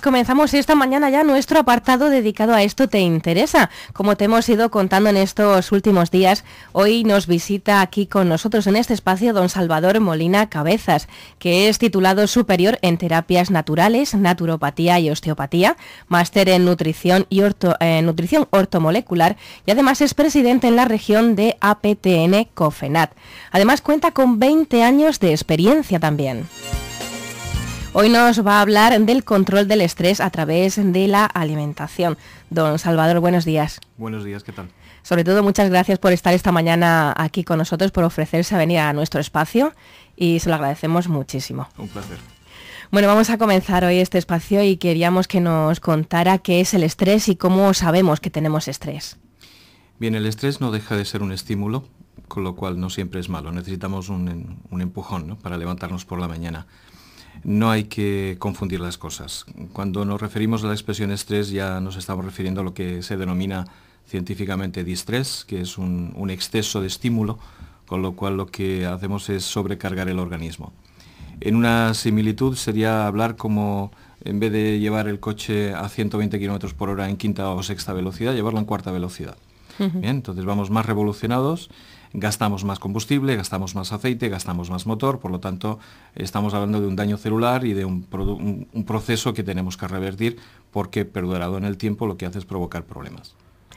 Comenzamos esta mañana ya nuestro apartado dedicado a esto te interesa. Como te hemos ido contando en estos últimos días, hoy nos visita aquí con nosotros en este espacio don Salvador Molina Cabezas, que es titulado superior en terapias naturales, naturopatía y osteopatía, máster en nutrición y eh, nutrición ortomolecular y además es presidente en la región de APTN Cofenat. Además cuenta con 20 años de experiencia también. Hoy nos va a hablar del control del estrés a través de la alimentación. Don Salvador, buenos días. Buenos días, ¿qué tal? Sobre todo, muchas gracias por estar esta mañana aquí con nosotros, por ofrecerse a venir a nuestro espacio y se lo agradecemos muchísimo. Un placer. Bueno, vamos a comenzar hoy este espacio y queríamos que nos contara qué es el estrés y cómo sabemos que tenemos estrés. Bien, el estrés no deja de ser un estímulo, con lo cual no siempre es malo. Necesitamos un, empujón para levantarnos por la mañana no hay que confundir las cosas. Cuando nos referimos a la expresión estrés ya nos estamos refiriendo a lo que se denomina científicamente distrés, que es un, exceso de estímulo, con lo cual lo que hacemos es sobrecargar el organismo. En una similitud sería hablar como en vez de llevar el coche a 120 km por hora en quinta o sexta velocidad, llevarlo en cuarta velocidad. entonces vamos más revolucionados gastamos más combustible, gastamos más aceite, gastamos más motor, por lo tanto estamos hablando de un daño celular y de un, proceso que tenemos que revertir porque perdurado en el tiempo lo que hace es provocar problemas.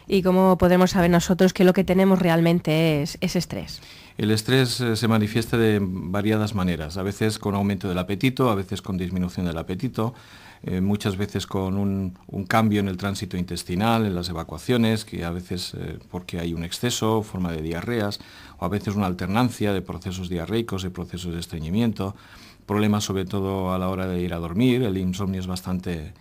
¿Y cómo podemos saber nosotros que lo que tenemos realmente es, es estrés? El estrés eh, se manifiesta de variadas maneras, a veces con aumento del apetito, a veces con disminución del apetito, eh, muchas veces con un, cambio en el tránsito intestinal, en las evacuaciones, que a veces eh, porque hay un exceso, forma de diarreas, o a veces una alternancia de procesos diarreicos y procesos de estreñimiento, problemas sobre todo a la hora de ir a dormir, el insomnio es bastante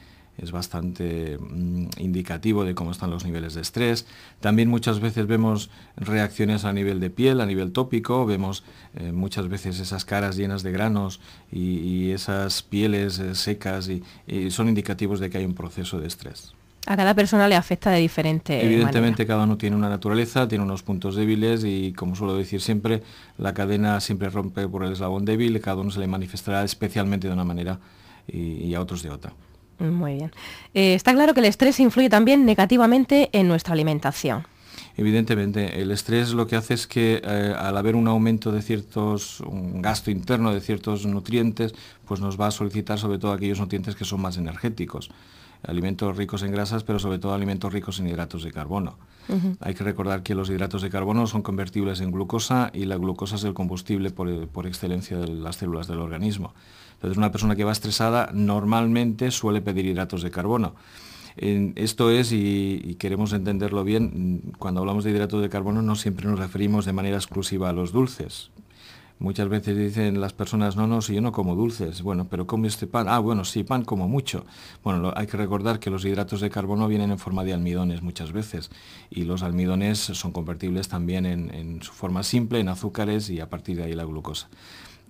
es bastante mm, indicativo de cómo están los niveles de estrés. También muchas veces vemos reacciones a nivel de piel, a nivel tópico, vemos eh, muchas veces esas caras llenas de granos y, esas pieles eh, secas y, son indicativos de que hay un proceso de estrés. A cada persona le afecta de diferente Evidentemente cada uno tiene una naturaleza, tiene unos puntos débiles y como suelo decir siempre, la cadena siempre rompe por el eslabón débil, cada uno se le manifestará especialmente de una manera y a otros de otra. Muy bien. Eh, está claro que el estrés influye también negativamente en nuestra alimentación. Evidentemente, el estrés lo que hace es que eh, al haber un aumento de ciertos, un gasto interno de ciertos nutrientes, pues nos va a solicitar sobre todo aquellos nutrientes que son más energéticos alimentos ricos en grasas, pero sobre todo alimentos ricos en hidratos de carbono. Hay que recordar que los hidratos de carbono son convertibles en glucosa y la glucosa es el combustible por excelencia de las células del organismo. Entonces una persona que va estresada normalmente suele pedir hidratos de carbono. Esto es, y, queremos entenderlo bien, cuando hablamos de hidratos de carbono no siempre nos referimos de manera exclusiva a los dulces. Muchas veces dicen las personas, no, no, si yo no como dulces, bueno, pero come este pan, ah, bueno, sí, pan como mucho. Bueno, hay que recordar que los hidratos de carbono vienen en forma de almidones muchas veces y los almidones son convertibles también en su forma simple, en azúcares y a partir de ahí la glucosa.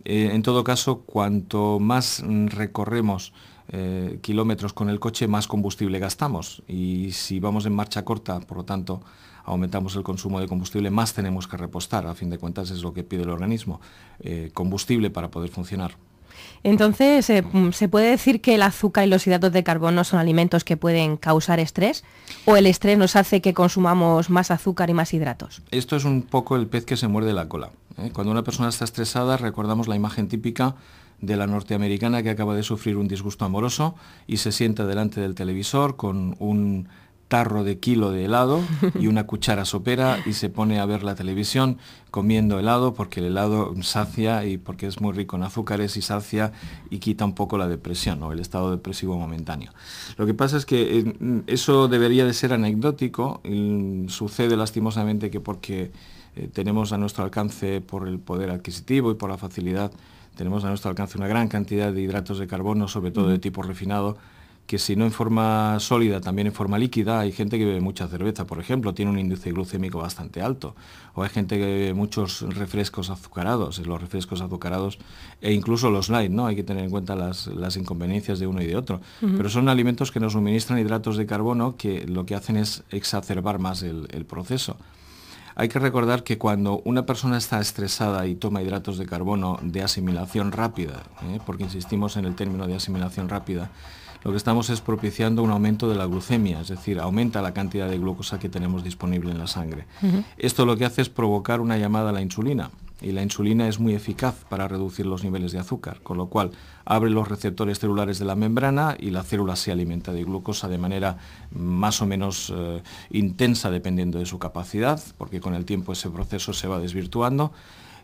Eh, en todo caso, cuanto más mm, recorremos eh, kilómetros con el coche, más combustible gastamos. Y si vamos en marcha corta, por lo tanto, aumentamos el consumo de combustible, más tenemos que repostar. A fin de cuentas, es lo que pide el organismo. Eh, combustible para poder funcionar. Entonces, eh, mm, ¿se puede decir que el azúcar y los hidratos de carbono son alimentos que pueden causar estrés? ¿O el estrés nos hace que consumamos más azúcar y más hidratos? Esto es un poco el pez que se muerde la cola. ¿eh? Cuando una persona está estresada, recordamos la imagen típica de la norteamericana que acaba de sufrir un disgusto amoroso y se sienta delante del televisor con un tarro de kilo de helado y una cuchara sopera y se pone a ver la televisión comiendo helado porque el helado sacia y porque es muy rico en azúcares y sacia y quita un poco la depresión o el estado depresivo momentáneo. Lo que pasa es que eh, eso debería de ser anecdótico, y sucede lastimosamente que porque eh, tenemos a nuestro alcance por el poder adquisitivo y por la facilidad, tenemos a nuestro alcance una gran cantidad de hidratos de carbono, sobre todo de mm. tipo refinado, que si no en forma sólida, también en forma líquida, hay gente que bebe mucha cerveza, por ejemplo, tiene un índice glucémico bastante alto, o hay gente que bebe muchos refrescos azucarados, los refrescos azucarados e incluso los light, ¿no? Hay que tener en cuenta las, inconveniencias de uno y de otro, pero son alimentos que nos suministran hidratos de carbono que lo que hacen es exacerbar más el, proceso. Hay que recordar que cuando una persona está estresada y toma hidratos de carbono de asimilación rápida, ¿eh? porque insistimos en el término de asimilación rápida, lo que estamos es propiciando un aumento de la glucemia, es decir, aumenta la cantidad de glucosa que tenemos disponible en la sangre. Esto lo que hace es provocar una llamada a la insulina y la insulina es muy eficaz para reducir los niveles de azúcar, con lo cual abre los receptores celulares de la membrana y la célula se alimenta de glucosa de manera más o menos eh, intensa dependiendo de su capacidad, porque con el tiempo ese proceso se va desvirtuando.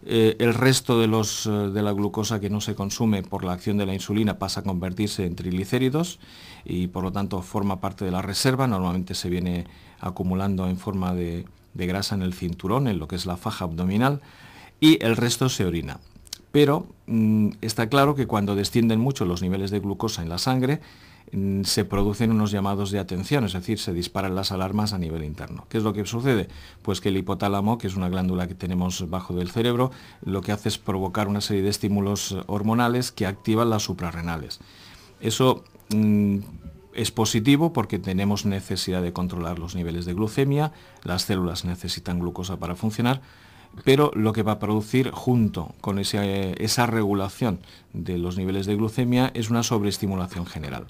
Eh, el resto de, los, eh, de la glucosa que no se consume por la acción de la insulina pasa a convertirse en triglicéridos y por lo tanto forma parte de la reserva, normalmente se viene acumulando en forma de, de grasa en el cinturón, en lo que es la faja abdominal, y el resto se orina. Pero mm, está claro que cuando descienden mucho los niveles de glucosa en la sangre, Mm, se producen unos llamados de atención, es decir, se disparan las alarmas a nivel interno. ¿Qué es lo que sucede? Pues que el hipotálamo, que es una glándula que tenemos bajo del cerebro, lo que hace es provocar una serie de estímulos hormonales que activan las suprarrenales. Eso mm, es positivo porque tenemos necesidad de controlar los niveles de glucemia, las células necesitan glucosa para funcionar, pero lo que va a producir junto con esa regulación de los niveles de glucemia es una sobreestimulación general.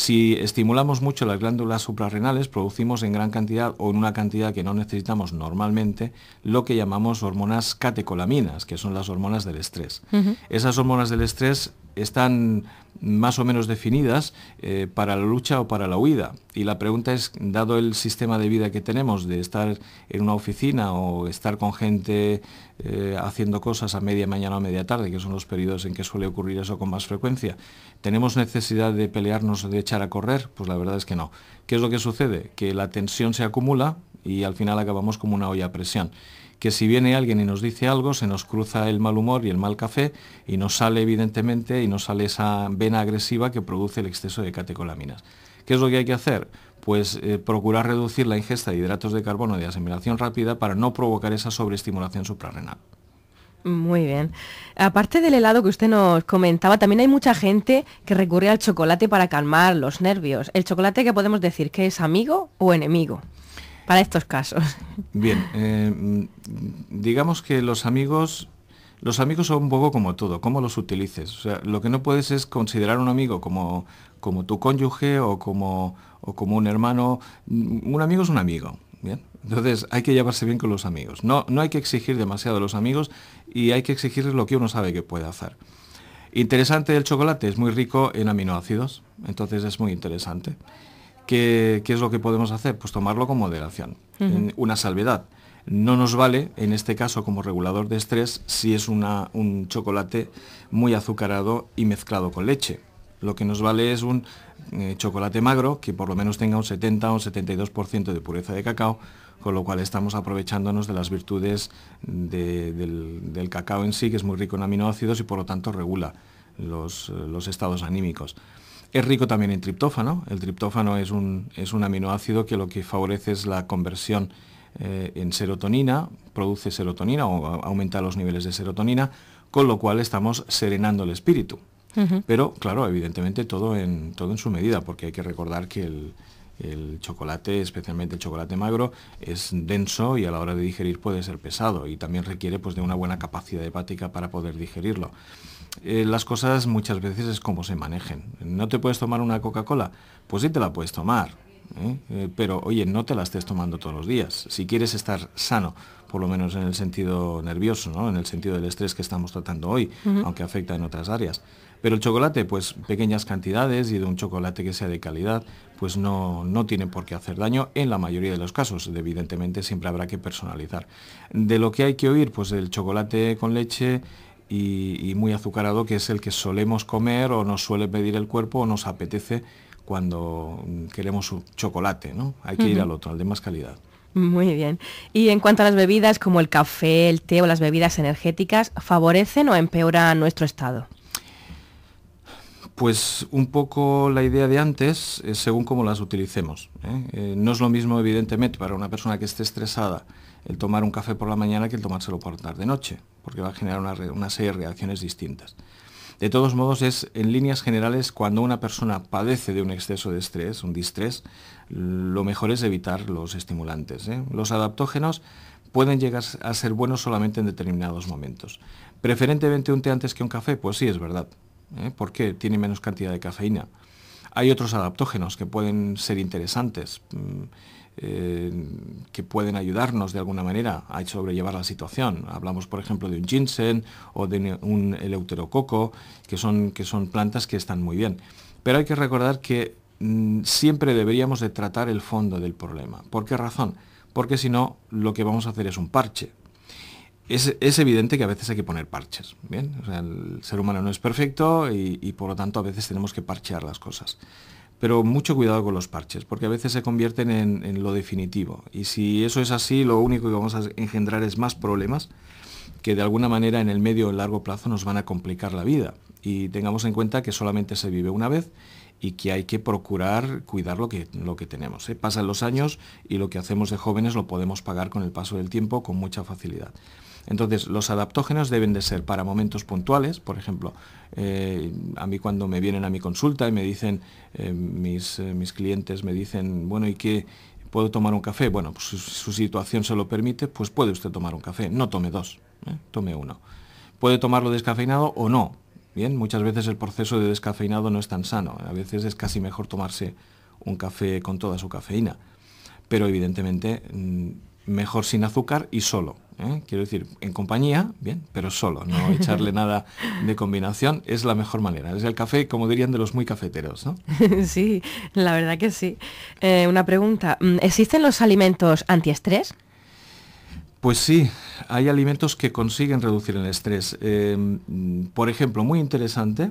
Si estimulamos mucho las glándulas suprarrenales, producimos en gran cantidad o en una cantidad que no necesitamos normalmente lo que llamamos hormonas catecolaminas, que son las hormonas del estrés. Esas hormonas del estrés están más o menos definidas eh, para la lucha o para la huida. Y la pregunta es, dado el sistema de vida que tenemos de estar en una oficina o estar con gente eh, haciendo cosas a media mañana o media tarde, que son los periodos en que suele ocurrir eso con más frecuencia, ¿tenemos necesidad de pelearnos, de echar a correr? Pues la verdad es que no. ¿Qué es lo que sucede? Que la tensión se acumula, y al final acabamos como una olla a presión. Que si viene alguien y nos dice algo, se nos cruza el mal humor y el mal café y nos sale evidentemente y nos sale esa vena agresiva que produce el exceso de catecolaminas. ¿Qué es lo que hay que hacer? Pues eh, procurar reducir la ingesta de hidratos de carbono de asimilación rápida para no provocar esa sobreestimulación suprarrenal. Muy bien. Aparte del helado que usted nos comentaba, también hay mucha gente que recurre al chocolate para calmar los nervios. ¿El chocolate que podemos decir que es amigo o enemigo? para estos casos. Bien, eh, digamos que los amigos los amigos son un poco como todo, cómo los utilices. lo que no puedes es considerar a un amigo como, como tu cónyuge o como, o como un hermano. Mm, un amigo es un amigo. ¿bien? Entonces hay que llevarse bien con los amigos. No, no hay que exigir demasiado a los amigos y hay que exigirles lo que uno sabe que puede hacer. Interesante el chocolate, es muy rico en aminoácidos, entonces es muy interesante. ¿Qué, es lo que podemos hacer? Pues tomarlo con moderación. Una salvedad. No nos vale, en este caso, como regulador de estrés, si es un chocolate muy azucarado y mezclado con leche. Lo que nos vale es un eh, chocolate magro que por lo menos tenga un 70 o un 72% de pureza de cacao, con lo cual estamos aprovechándonos de las virtudes del, cacao en sí, que es muy rico en aminoácidos y por lo tanto regula los estados anímicos. Es rico también en triptófano. El triptófano es un, es un aminoácido que lo que favorece es la conversión eh, en serotonina, produce serotonina o aumenta los niveles de serotonina, con lo cual estamos serenando el espíritu. Pero claro, evidentemente todo en, todo en su medida, porque hay que recordar que el, el chocolate, especialmente el chocolate magro, es denso y a la hora de digerir puede ser pesado y también requiere pues, de una buena capacidad hepática para poder digerirlo. Eh, las cosas muchas veces es como se manejen. ¿No te puedes tomar una Coca-Cola? Pues sí te la puedes tomar, ¿eh? Eh, pero oye, no te la estés tomando todos los días. Si quieres estar sano, por lo menos en el sentido nervioso, ¿no? en el sentido del estrés que estamos tratando hoy, aunque afecta en otras áreas. Pero el chocolate, pues pequeñas cantidades y de un chocolate que sea de calidad, pues no, no tiene por qué hacer daño en la mayoría de los casos. Evidentemente siempre habrá que personalizar. De lo que hay que oír, pues el chocolate con leche y, muy azucarado, que es el que solemos comer o nos suele pedir el cuerpo o nos apetece cuando queremos un chocolate, ¿no? Hay que ir al otro, al de más calidad. Muy bien. Y en cuanto a las bebidas, como el café, el té o las bebidas energéticas, ¿favorecen o empeoran nuestro estado? Pues un poco la idea de antes, según cómo las utilicemos. ¿eh? Eh, no es lo mismo, evidentemente, para una persona que esté estresada el tomar un café por la mañana que el tomárselo por tarde-noche, porque va a generar una, serie de reacciones distintas. De todos modos, es en líneas generales cuando una persona padece de un exceso de estrés, un distrés, lo mejor es evitar los estimulantes. ¿eh? Los adaptógenos pueden llegar a ser buenos solamente en determinados momentos. Preferentemente un té antes que un café, pues sí, es verdad. ¿eh? Porque ¿Por qué? Tiene menos cantidad de cafeína. Hay otros adaptógenos que pueden ser interesantes. Mm, eh, que pueden ayudarnos de alguna manera a sobrellevar la situación. Hablamos, por ejemplo, de un ginseng o de un eleuterococo, que son, que son plantas que están muy bien. Pero hay que recordar que mm, siempre deberíamos de tratar el fondo del problema. ¿Por qué razón? Porque si no, lo que vamos a hacer es un parche. Es, evidente que a veces hay que poner parches. ¿bien? el ser humano no es perfecto y por lo tanto a veces tenemos que parchear las cosas. Pero mucho cuidado con los parches, porque a veces se convierten en, lo definitivo. Y si eso es así, lo único que vamos a engendrar es más problemas que de alguna manera en el medio o largo plazo nos van a complicar la vida. Y tengamos en cuenta que solamente se vive una vez y que hay que procurar cuidar lo que, lo que tenemos. ¿eh? Pasan los años y lo que hacemos de jóvenes lo podemos pagar con el paso del tiempo con mucha facilidad. Entonces, los adaptógenos deben de ser para momentos puntuales, por ejemplo, eh, a mí cuando me vienen a mi consulta y me dicen, eh, mis, eh, mis clientes me dicen, bueno, ¿y qué? ¿Puedo tomar un café? Bueno, pues su, su situación se lo permite, pues puede usted tomar un café, no tome dos, tome uno. Puede tomarlo descafeinado o no. Bien, muchas veces el proceso de descafeinado no es tan sano, a veces es casi mejor tomarse un café con toda su cafeína pero evidentemente mm, mejor sin azúcar y solo. ¿eh? Quiero decir, en compañía, bien, pero solo, no echarle nada de combinación, es la mejor manera. Es el café, como dirían, de los muy cafeteros, ¿no? Sí, la verdad que sí. Eh, una pregunta, mm, ¿existen los alimentos antiestrés? Pues sí, hay alimentos que consiguen reducir el estrés. Em, por ejemplo, muy interesante,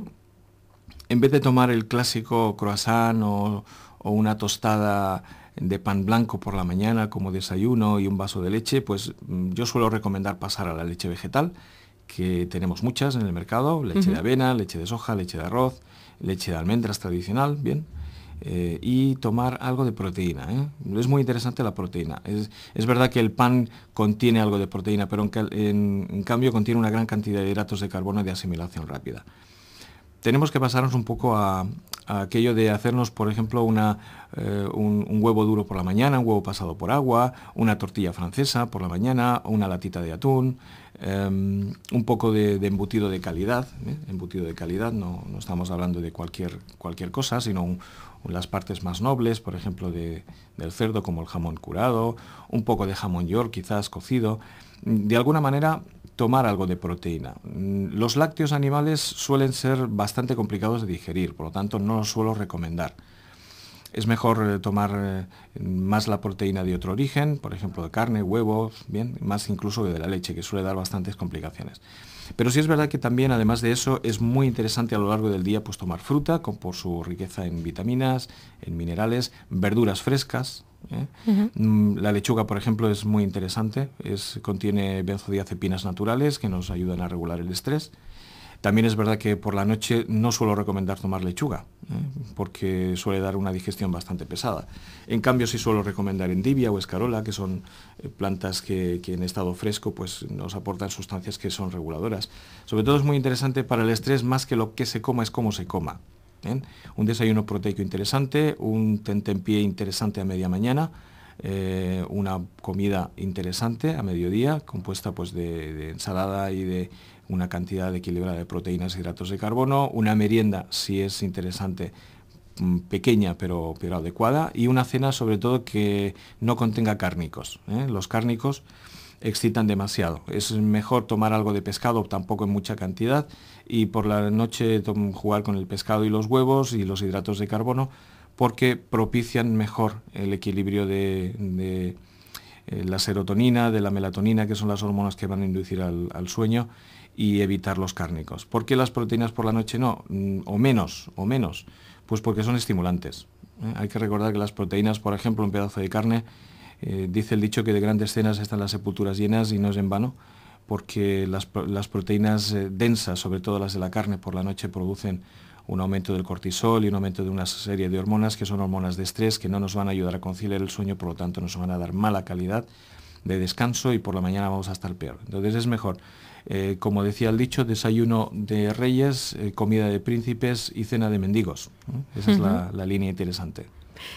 en vez de tomar el clásico croissant o, o una tostada de pan blanco por la mañana como desayuno y un vaso de leche, pues mm, yo suelo recomendar pasar a la leche vegetal, que tenemos muchas en el mercado, leche de avena, leche de soja, leche de arroz, leche de almendras tradicional, bien. Eh, y tomar algo de proteína. ¿eh? Es muy interesante la proteína. Es, verdad que el pan contiene algo de proteína, pero en, en, cambio contiene una gran cantidad de hidratos de carbono de asimilación rápida. Tenemos que pasarnos un poco a, aquello de hacernos, por ejemplo, una, eh, un, huevo duro por la mañana, un huevo pasado por agua, una tortilla francesa por la mañana, una latita de atún, em, un poco de, embutido de calidad, ¿eh? embutido de calidad, no, estamos hablando de cualquier, cualquier cosa, sino las partes más nobles, por ejemplo, de, del cerdo, como el jamón curado, un poco de jamón york quizás cocido. De alguna manera tomar algo de proteína. Mm, los lácteos animales suelen ser bastante complicados de digerir, por lo tanto no los suelo recomendar. Es mejor eh, tomar eh, más la proteína de otro origen, por ejemplo de carne, huevos, bien, más incluso que de la leche, que suele dar bastantes complicaciones. Pero sí es verdad que también, además de eso, es muy interesante a lo largo del día pues, tomar fruta, por su riqueza en vitaminas, en minerales, verduras frescas. ¿eh? Mm, la lechuga, por ejemplo, es muy interesante, es, contiene benzodiazepinas naturales que nos ayudan a regular el estrés. También es verdad que por la noche no suelo recomendar tomar lechuga, ¿eh? porque suele dar una digestión bastante pesada. En cambio, sí suelo recomendar endivia o escarola, que son eh, plantas que, en estado fresco pues, nos aportan sustancias que son reguladoras. Sobre todo es muy interesante para el estrés, más que lo que se coma es cómo se coma. ¿eh? Un desayuno proteico interesante, un tentempié interesante a media mañana, una comida interesante a mediodía, compuesta pues de ensalada y de una cantidad equilibrada de proteínas, y hidratos de carbono, una merienda, si es interesante, mm, pequeña pero, pero adecuada, y una cena sobre todo que no contenga cárnicos. ¿eh? Los cárnicos excitan demasiado. Es mejor tomar algo de pescado, tampoco en mucha cantidad, y por la noche jugar con el pescado y los huevos y los hidratos de carbono, porque propician mejor el equilibrio de, eh, la serotonina, de la melatonina, que son las hormonas que van a inducir al sueño, y evitar los cárnicos. ¿Por qué las proteínas por la noche no? Mm, o menos, o menos. Pues porque son estimulantes. ¿eh? Hay que recordar que las proteínas, por ejemplo, un pedazo de carne, eh, dice el dicho que de grandes cenas están las sepulturas llenas y no es en vano, porque las, proteínas eh, densas, sobre todo las de la carne, por la noche producen un aumento del cortisol y un aumento de una serie de hormonas que son hormonas de estrés que no nos van a ayudar a conciliar el sueño, por lo tanto nos van a dar mala calidad de descanso y por la mañana vamos a estar peor. Entonces es mejor, eh, como decía el dicho, desayuno de reyes, eh, comida de príncipes y cena de mendigos. Esa es la, la línea interesante.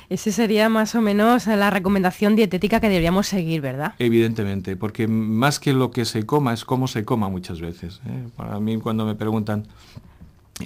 Esa sería más o menos la recomendación dietética que deberíamos seguir, ¿verdad? Evidentemente, porque más que lo que se coma es cómo se coma muchas veces. ¿eh? Para mí cuando me preguntan,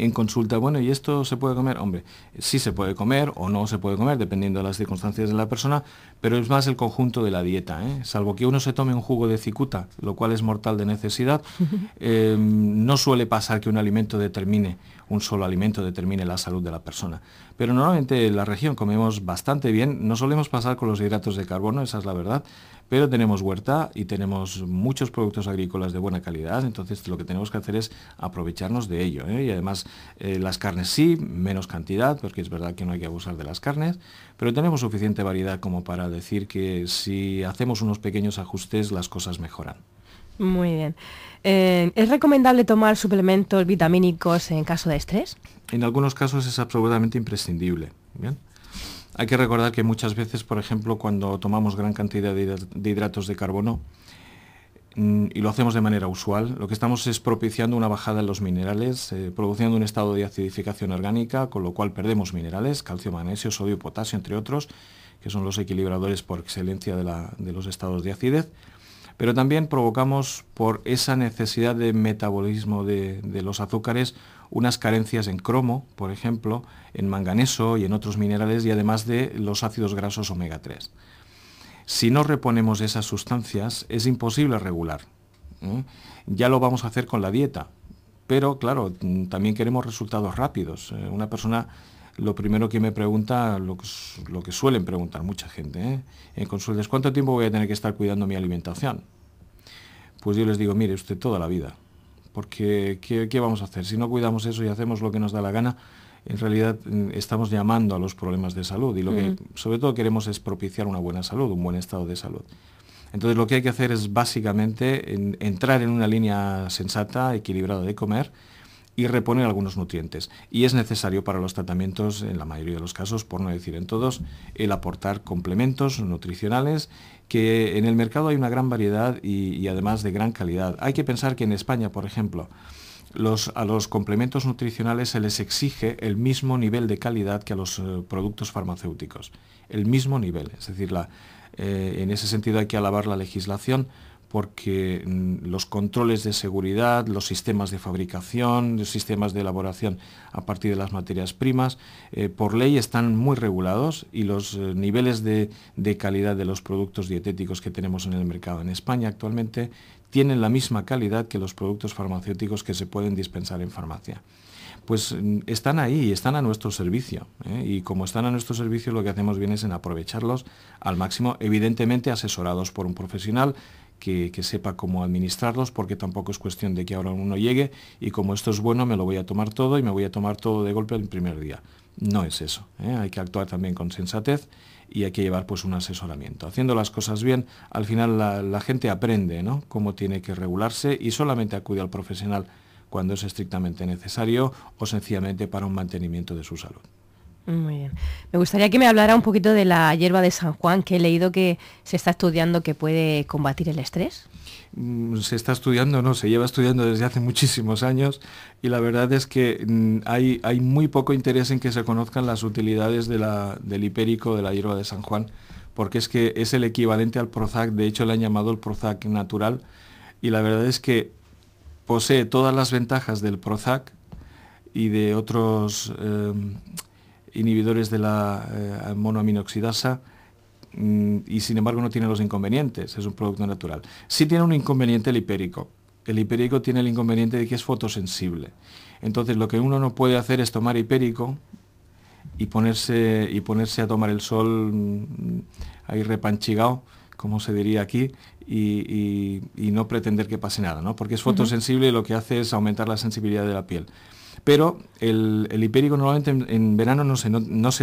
en consulta, bueno, ¿y esto se puede comer? Hombre, sí se puede comer o no se puede comer, dependiendo de las circunstancias de la persona, pero es más el conjunto de la dieta. ¿eh? Salvo que uno se tome un jugo de cicuta, lo cual es mortal de necesidad, eh, no suele pasar que un alimento determine un solo alimento determine la salud de la persona. Pero normalmente en la región comemos bastante bien, no solemos pasar con los hidratos de carbono, esa es la verdad, pero tenemos huerta y tenemos muchos productos agrícolas de buena calidad, entonces lo que tenemos que hacer es aprovecharnos de ello. ¿eh? Y además eh, las carnes sí, menos cantidad, porque es verdad que no hay que abusar de las carnes, pero tenemos suficiente variedad como para decir que si hacemos unos pequeños ajustes las cosas mejoran. Muy bien. Eh, ¿Es recomendable tomar suplementos vitamínicos en caso de estrés? En algunos casos es absolutamente imprescindible. Hay que recordar que muchas veces, por ejemplo, cuando tomamos gran cantidad de hidratos de carbono, mm, y lo hacemos de manera usual, lo que estamos es propiciando una bajada en los minerales, eh, produciendo un estado de acidificación orgánica, con lo cual perdemos minerales, calcio, magnesio, sodio, potasio, entre otros, que son los equilibradores por excelencia de los estados de acidez pero también provocamos por esa necesidad de metabolismo de, los azúcares unas carencias en cromo, por ejemplo, en manganeso y en otros minerales y además de los ácidos grasos omega 3. Si no reponemos esas sustancias es imposible regular. Ya lo vamos a hacer con la dieta, pero claro, también queremos resultados rápidos. Eh, una persona lo primero que me pregunta, lo que, suelen preguntar mucha gente ¿eh? en consultas, ¿cuánto tiempo voy a tener que estar cuidando mi alimentación? Pues yo les digo, mire usted toda la vida, porque ¿qué, vamos a hacer? Si no cuidamos eso y hacemos lo que nos da la gana, en realidad mm, estamos llamando a los problemas de salud y lo que sobre todo queremos es propiciar una buena salud, un buen estado de salud. Entonces lo que hay que hacer es básicamente entrar en una línea sensata, equilibrada de comer, y reponen algunos nutrientes. Y es necesario para los tratamientos, en la mayoría de los casos, por no decir en todos, el aportar complementos nutricionales que en el mercado hay una gran variedad y, además de gran calidad. Hay que pensar que en España, por ejemplo, a los complementos nutricionales se les exige el mismo nivel de calidad que a los eh, productos farmacéuticos, el mismo nivel. Es decir, eh, en ese sentido hay que alabar la legislación porque mm, los controles de seguridad, los sistemas de fabricación, los sistemas de elaboración a partir de las materias primas, eh, por ley están muy regulados y los eh, niveles de, calidad de los productos dietéticos que tenemos en el mercado en España actualmente tienen la misma calidad que los productos farmacéuticos que se pueden dispensar en farmacia. Pues mm, están ahí, están a nuestro servicio. ¿eh? Y como están a nuestro servicio, lo que hacemos bien es en aprovecharlos al máximo, evidentemente asesorados por un profesional que, sepa cómo administrarlos, porque tampoco es cuestión de que ahora uno llegue y como esto es bueno me lo voy a tomar todo y me voy a tomar todo de golpe el primer día. No es eso, ¿eh? hay que actuar también con sensatez y hay que llevar pues un asesoramiento. Haciendo las cosas bien, al final la, gente aprende ¿no? cómo tiene que regularse y solamente acude al profesional cuando es estrictamente necesario o sencillamente para un mantenimiento de su salud. Muy bien. Me gustaría que me hablara un poquito de la hierba de San Juan, que he leído que se está estudiando que puede combatir el estrés. Mm, se está estudiando, no, se lleva estudiando desde hace muchísimos años y la verdad es que mm, hay, muy poco interés en que se conozcan las utilidades de la, del hipérico de la hierba de San Juan, porque es que es el equivalente al Prozac, de hecho le han llamado el Prozac natural y la verdad es que posee todas las ventajas del Prozac, y de otros em, inhibidores de la eh, monoaminoxidasa mm, y sin embargo no tiene los inconvenientes, es un producto natural. Sí tiene un inconveniente el hipérico. El hipérico tiene el inconveniente de que es fotosensible. Entonces lo que uno no puede hacer es tomar hipérico y ponerse, y ponerse a tomar el sol mm, ahí repanchigado, como se diría aquí, y, y, no pretender que pase nada, ¿no? Porque es fotosensible y lo que hace es aumentar la sensibilidad de la piel pero el, hipérico normalmente en, verano no se,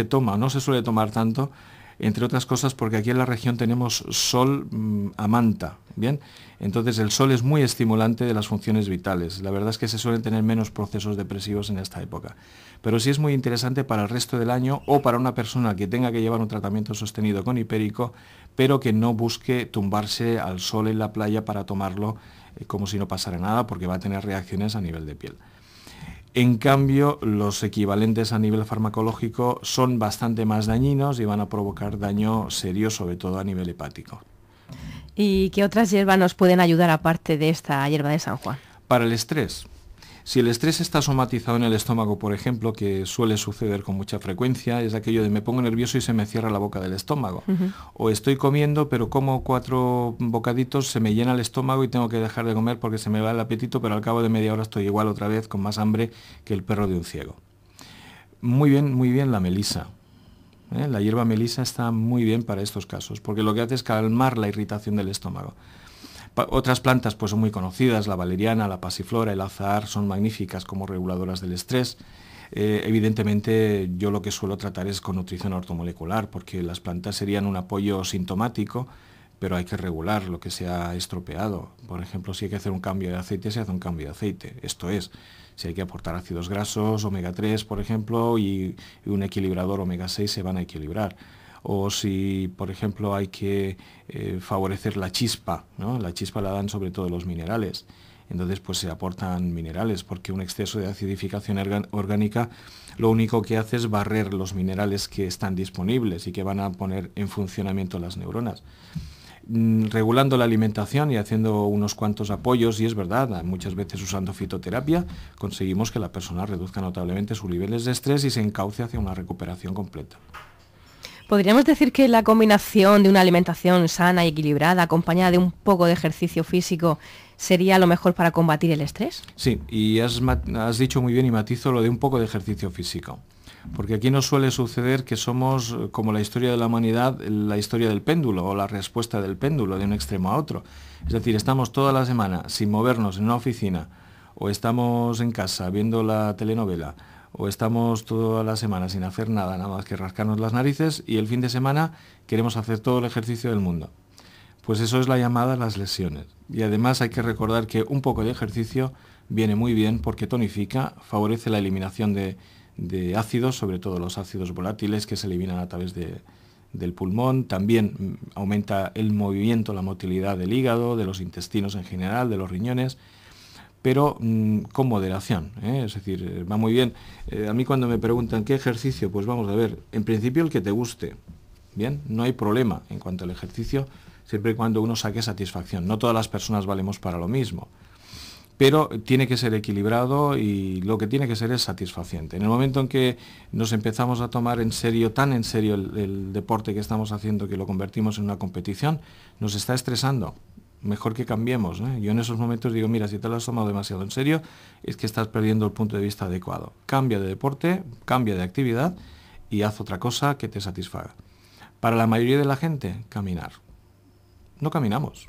toma, no se suele tomar tanto, entre otras cosas porque aquí en la región tenemos sol mm, a manta, ¿bien? Entonces el sol es muy estimulante de las funciones vitales. La verdad es que se suelen tener menos procesos depresivos en esta época. Pero sí es muy interesante para el resto del año o para una persona que tenga que llevar un tratamiento sostenido con hipérico, pero que no busque tumbarse al sol en la playa para tomarlo eh, como si no pasara nada, porque va a tener reacciones a nivel de piel. En cambio, los equivalentes a nivel farmacológico son bastante más dañinos y van a provocar daño serio, sobre todo a nivel hepático. ¿Y qué otras hierbas nos pueden ayudar aparte de esta hierba de San Juan? Para el estrés, si el estrés está somatizado en el estómago, por ejemplo, que suele suceder con mucha frecuencia, es aquello de me pongo nervioso y se me cierra la boca del estómago. O estoy comiendo, pero como cuatro bocaditos, se me llena el estómago y tengo que dejar de comer porque se me va el apetito, pero al cabo de media hora estoy igual otra vez con más hambre que el perro de un ciego. Muy bien, muy bien la melisa. ¿eh? La hierba melisa está muy bien para estos casos, porque lo que hace es calmar la irritación del estómago otras plantas pues, son muy conocidas, la valeriana, la pasiflora, el azahar, son magníficas como reguladoras del estrés. Eh, evidentemente yo lo que suelo tratar es con nutrición ortomolecular, porque las plantas serían un apoyo sintomático, pero hay que regular lo que se ha estropeado. Por ejemplo, si hay que hacer un cambio de aceite, se hace un cambio de aceite. Esto es, si hay que aportar ácidos grasos, omega 3, por ejemplo, y, y un equilibrador omega 6, se van a equilibrar o si, por ejemplo, hay que eh, favorecer la chispa, La chispa la dan sobre todo los minerales. Entonces, pues se aportan minerales, porque un exceso de acidificación orgánica lo único que hace es barrer los minerales que están disponibles y que van a poner en funcionamiento las neuronas mm, regulando la alimentación y haciendo unos cuantos apoyos, y es verdad, muchas veces usando fitoterapia, conseguimos que la persona reduzca notablemente sus niveles de estrés y se encauce hacia una recuperación completa. ¿Podríamos decir que la combinación de una alimentación sana y equilibrada, acompañada de un poco de ejercicio físico, sería lo mejor para combatir el estrés? Sí, y has, dicho muy bien y matizo lo de un poco de ejercicio físico porque aquí nos suele suceder que somos, eh, como la historia de la humanidad, la historia del péndulo o la respuesta del péndulo de un extremo a otro. Es decir, estamos toda la semana sin movernos en una oficina o estamos en casa viendo la telenovela o estamos toda la semana sin hacer nada, nada más que rascarnos las narices y el fin de semana queremos hacer todo el ejercicio del mundo. Pues eso es la llamada las lesiones. Y además hay que recordar que un poco de ejercicio viene muy bien porque tonifica, favorece la eliminación de, ácidos, sobre todo los ácidos volátiles que se eliminan a través del pulmón, también mm, aumenta el movimiento, la motilidad del hígado, de los intestinos en general, de los riñones, pero mm, con moderación. ¿eh? Es decir, eh, va muy bien. Eh, a mí cuando me preguntan qué ejercicio, pues vamos a ver, en principio el que te guste, ¿bien? No hay problema en cuanto al ejercicio, siempre y cuando uno saque satisfacción. No todas las personas valemos para lo mismo, pero tiene que ser equilibrado y lo que tiene que ser es satisfaciente. En el momento en que nos empezamos a tomar en serio, tan en serio el deporte que estamos haciendo, que lo convertimos en una competición, nos está estresando mejor que cambiemos. ¿eh? Yo en esos momentos digo, mira, si te lo has tomado demasiado en serio, es que estás perdiendo el punto de vista adecuado. Cambia de deporte, cambia de actividad y haz otra cosa que te satisfaga. Para la mayoría de la gente, caminar. No caminamos.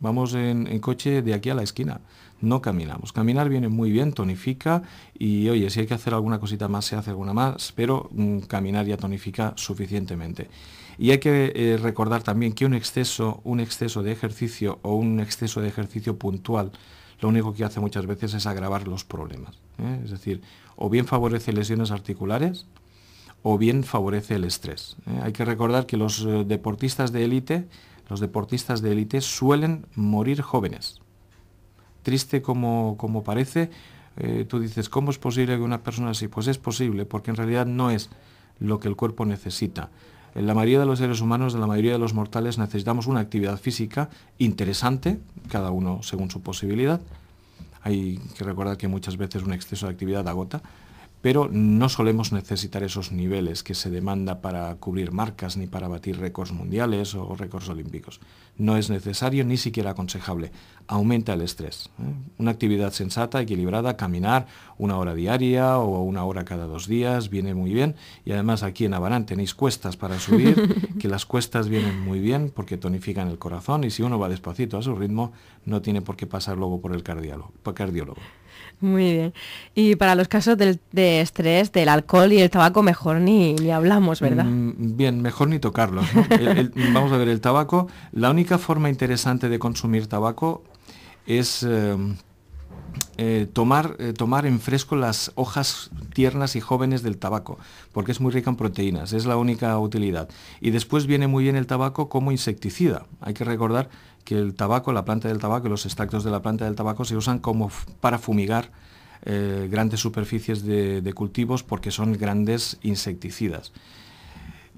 Vamos en, coche de aquí a la esquina. No caminamos. Caminar viene muy bien, tonifica y oye, si hay que hacer alguna cosita más, se hace alguna más, pero mm, caminar ya tonifica suficientemente. Y hay que eh, recordar también que un exceso, un exceso de ejercicio o un exceso de ejercicio puntual, lo único que hace muchas veces es agravar los problemas. ¿eh? Es decir, o bien favorece lesiones articulares, o bien favorece el estrés. ¿eh? Hay que recordar que los deportistas de élite los deportistas de élite suelen morir jóvenes. Triste como, parece, eh, tú dices, ¿cómo es posible que una persona así? Pues es posible, porque en realidad no es lo que el cuerpo necesita. En la mayoría de los seres humanos, en la mayoría de los mortales, necesitamos una actividad física interesante, cada uno según su posibilidad. Hay que recordar que muchas veces un exceso de actividad agota, pero no solemos necesitar esos niveles que se demanda para cubrir marcas ni para batir récords mundiales o récords olímpicos. No es necesario ni siquiera aconsejable. Aumenta el estrés. ¿eh? Una actividad sensata, equilibrada, caminar una hora diaria o una hora cada dos días viene muy bien. Y además aquí en Abarán tenéis cuestas para subir, que las cuestas vienen muy bien porque tonifican el corazón y si uno va despacito a su ritmo no tiene por qué pasar luego por el cardiólogo. Muy bien. Y para los casos de estrés, del alcohol y el tabaco, mejor ni, ni hablamos, ¿verdad? Mm, bien, mejor ni tocarlo. vamos a ver, el tabaco, la única forma interesante de consumir tabaco es... Eh, eh, tomar, eh, tomar en fresco las hojas tiernas y jóvenes del tabaco, porque es muy rica en proteínas, es la única utilidad. Y después viene muy bien el tabaco como insecticida. Hay que recordar que el tabaco, la planta del tabaco los extractos de la planta del tabaco se usan como para fumigar eh, grandes superficies de, cultivos porque son grandes insecticidas.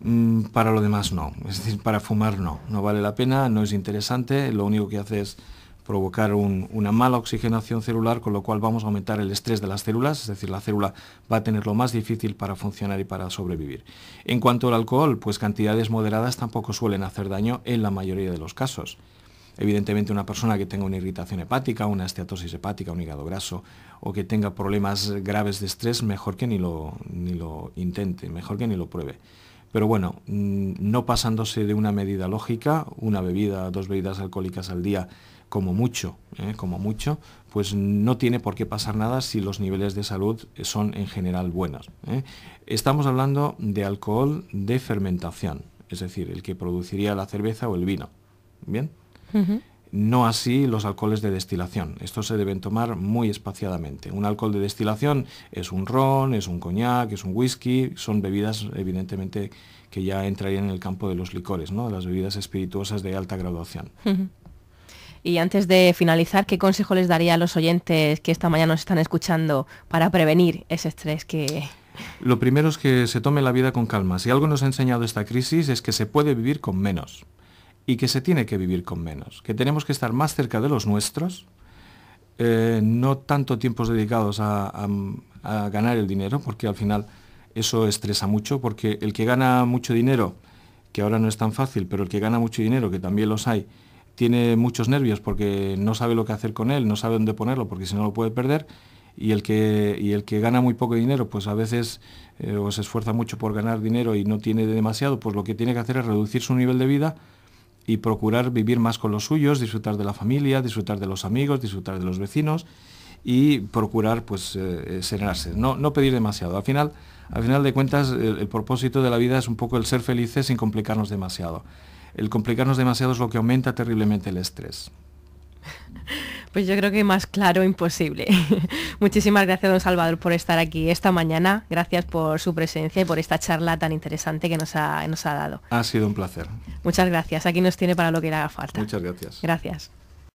Mm, para lo demás no, es decir, para fumar no, no vale la pena, no es interesante, lo único que hace es provocar una mala oxigenación celular, con lo cual vamos a aumentar el estrés de las células, es decir, la célula va a tener lo más difícil para funcionar y para sobrevivir. En cuanto al alcohol, pues cantidades moderadas tampoco suelen hacer daño en la mayoría de los casos. Evidentemente una persona que tenga una irritación hepática, una esteatosis hepática, un hígado graso o que tenga problemas graves de estrés, mejor que ni ni lo intente, mejor que ni lo pruebe. Pero bueno, mm, no pasándose de una medida lógica, una bebida, dos bebidas alcohólicas al día como mucho, ¿eh? como mucho, pues no tiene por qué pasar nada si los niveles de salud son en general buenos. ¿eh? Estamos hablando de alcohol de fermentación, es decir, el que produciría la cerveza o el vino. ¿Bien? No así los alcoholes de destilación. Estos se deben tomar muy espaciadamente. Un alcohol de destilación es un ron, es un coñac, es un whisky, son bebidas evidentemente que ya entrarían en el campo de los licores, ¿no? las bebidas espirituosas de alta graduación. Y antes de finalizar, ¿qué consejo les daría a los oyentes que esta mañana nos están escuchando para prevenir ese estrés que... Lo primero es que se tome la vida con calma. Si algo nos ha enseñado esta crisis es que se puede vivir con menos y que se tiene que vivir con menos, que tenemos que estar más cerca de los nuestros, eh, no tanto tiempos dedicados a, ganar el dinero, porque al final eso estresa mucho, porque el que gana mucho dinero, que ahora no es tan fácil, pero el que gana mucho dinero, que también los hay, tiene muchos nervios porque no sabe lo que hacer con él, no sabe dónde ponerlo porque si no lo puede perder y el que, el que gana muy poco dinero, pues a veces eh, o se esfuerza mucho por ganar dinero y no tiene demasiado, pues lo que tiene que hacer es reducir su nivel de vida y procurar vivir más con los suyos, disfrutar de la familia, disfrutar de los amigos, disfrutar de los vecinos y procurar pues eh, eh, serenarse, no, pedir demasiado. Al final, al final de cuentas, el propósito de la vida es un poco el ser felices sin complicarnos demasiado el complicarnos demasiado es lo que aumenta terriblemente el estrés. Pues yo creo que más claro imposible. Muchísimas gracias, don Salvador, por estar aquí esta mañana. Gracias por su presencia y por esta charla tan interesante que nos ha, nos ha dado. Ha sido un placer. Muchas gracias. Aquí nos tiene para lo que le haga falta. Muchas gracias. Gracias.